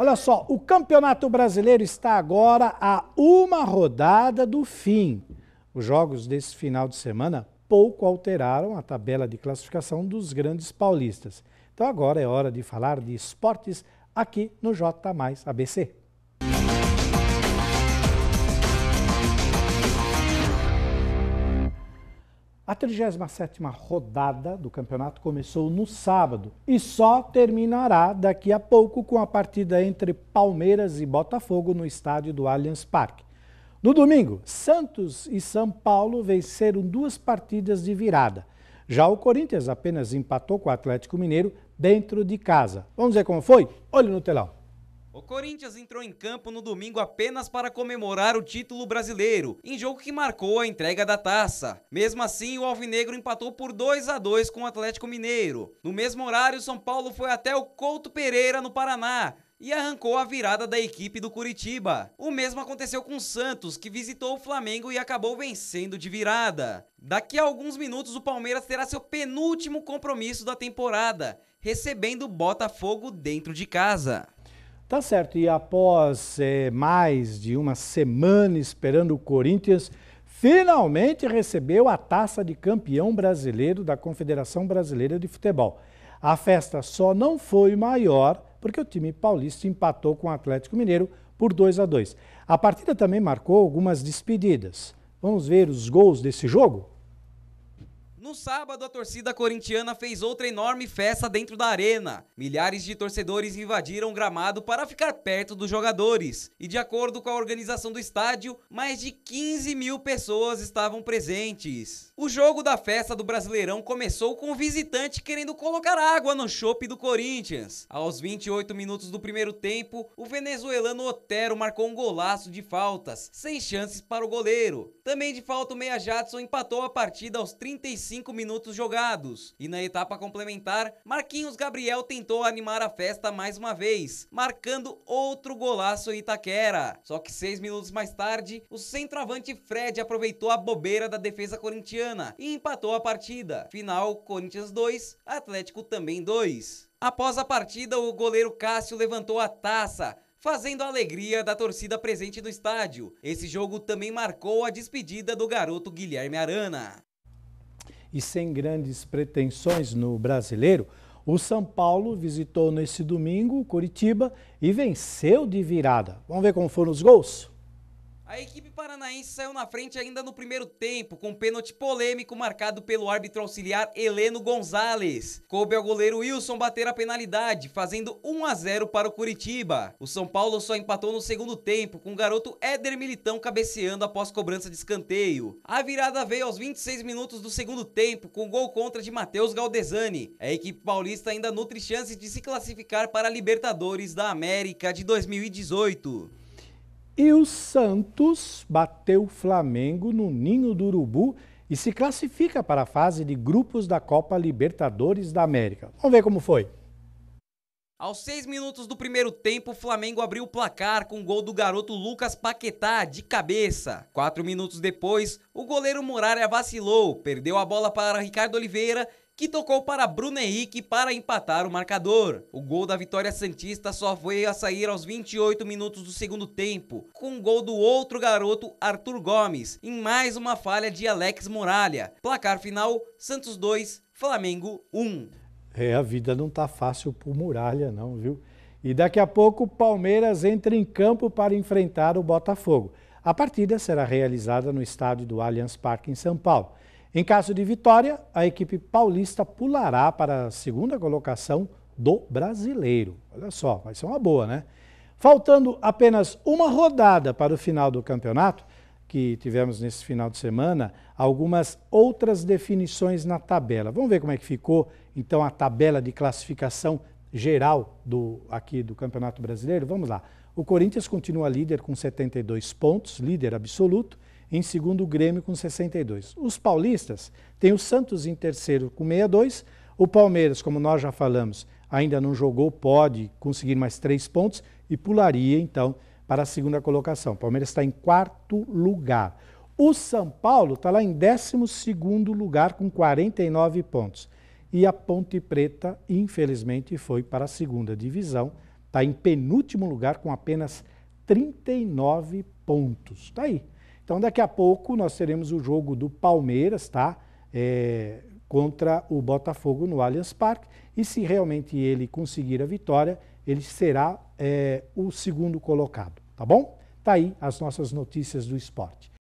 Olha só, o Campeonato Brasileiro está agora a uma rodada do fim. Os jogos desse final de semana pouco alteraram a tabela de classificação dos grandes paulistas. Então agora é hora de falar de esportes aqui no J Mais ABC. A 37 rodada do campeonato começou no sábado e só terminará daqui a pouco com a partida entre Palmeiras e Botafogo no estádio do Allianz Parque. No domingo, Santos e São Paulo venceram duas partidas de virada. Já o Corinthians apenas empatou com o Atlético Mineiro dentro de casa. Vamos ver como foi? Olhe no telão. O Corinthians entrou em campo no domingo apenas para comemorar o título brasileiro, em jogo que marcou a entrega da taça. Mesmo assim, o Alvinegro empatou por 2 a 2 com o Atlético Mineiro. No mesmo horário, São Paulo foi até o Couto Pereira, no Paraná, e arrancou a virada da equipe do Curitiba. O mesmo aconteceu com o Santos, que visitou o Flamengo e acabou vencendo de virada. Daqui a alguns minutos o Palmeiras terá seu penúltimo compromisso da temporada, recebendo o Botafogo dentro de casa. Tá certo, e após eh, mais de uma semana esperando o Corinthians, finalmente recebeu a taça de campeão brasileiro da Confederação Brasileira de Futebol. A festa só não foi maior porque o time paulista empatou com o Atlético Mineiro por 2 a 2. A partida também marcou algumas despedidas. Vamos ver os gols desse jogo? No sábado, a torcida corintiana fez outra enorme festa dentro da arena. Milhares de torcedores invadiram o gramado para ficar perto dos jogadores. E de acordo com a organização do estádio, mais de 15 mil pessoas estavam presentes. O jogo da festa do Brasileirão começou com o visitante querendo colocar água no chope do Corinthians. Aos 28 minutos do primeiro tempo, o venezuelano Otero marcou um golaço de faltas, sem chances para o goleiro. Também de falta, o Meia Jadson empatou a partida aos 35 5 minutos jogados. E na etapa complementar, Marquinhos Gabriel tentou animar a festa mais uma vez, marcando outro golaço em Itaquera. Só que 6 minutos mais tarde, o centroavante Fred aproveitou a bobeira da defesa corintiana e empatou a partida. Final Corinthians 2, Atlético também 2. Após a partida, o goleiro Cássio levantou a taça, fazendo a alegria da torcida presente no estádio. Esse jogo também marcou a despedida do garoto Guilherme Arana e sem grandes pretensões no brasileiro, o São Paulo visitou nesse domingo Curitiba e venceu de virada. Vamos ver como foram os gols? A equipe paranaense saiu na frente ainda no primeiro tempo, com um pênalti polêmico marcado pelo árbitro auxiliar Heleno Gonzalez. Coube ao goleiro Wilson bater a penalidade, fazendo 1 a 0 para o Curitiba. O São Paulo só empatou no segundo tempo, com o garoto Éder Militão cabeceando após cobrança de escanteio. A virada veio aos 26 minutos do segundo tempo, com gol contra de Matheus Galdesani. A equipe paulista ainda nutre chances de se classificar para a Libertadores da América de 2018. E o Santos bateu o Flamengo no ninho do Urubu e se classifica para a fase de grupos da Copa Libertadores da América. Vamos ver como foi. Aos seis minutos do primeiro tempo, o Flamengo abriu o placar com o gol do garoto Lucas Paquetá de cabeça. Quatro minutos depois, o goleiro Muralha vacilou, perdeu a bola para Ricardo Oliveira que tocou para Bruno Henrique para empatar o marcador. O gol da vitória Santista só foi a sair aos 28 minutos do segundo tempo, com um gol do outro garoto, Arthur Gomes, em mais uma falha de Alex Muralha. Placar final, Santos 2, Flamengo 1. É, a vida não tá fácil pro Muralha não, viu? E daqui a pouco o Palmeiras entra em campo para enfrentar o Botafogo. A partida será realizada no estádio do Allianz Parque em São Paulo. Em caso de vitória, a equipe paulista pulará para a segunda colocação do brasileiro. Olha só, vai ser uma boa, né? Faltando apenas uma rodada para o final do campeonato, que tivemos nesse final de semana, algumas outras definições na tabela. Vamos ver como é que ficou, então, a tabela de classificação geral do aqui do Campeonato Brasileiro? Vamos lá. O Corinthians continua líder com 72 pontos, líder absoluto em segundo o Grêmio com 62. Os paulistas têm o Santos em terceiro com 62, o Palmeiras, como nós já falamos, ainda não jogou, pode conseguir mais três pontos e pularia então para a segunda colocação. O Palmeiras está em quarto lugar. O São Paulo está lá em décimo segundo lugar com 49 pontos. E a Ponte Preta, infelizmente, foi para a segunda divisão. Está em penúltimo lugar com apenas 39 pontos. Está aí. Então daqui a pouco nós teremos o jogo do Palmeiras, tá? É, contra o Botafogo no Allianz Parque. E se realmente ele conseguir a vitória, ele será é, o segundo colocado, tá bom? Tá aí as nossas notícias do esporte.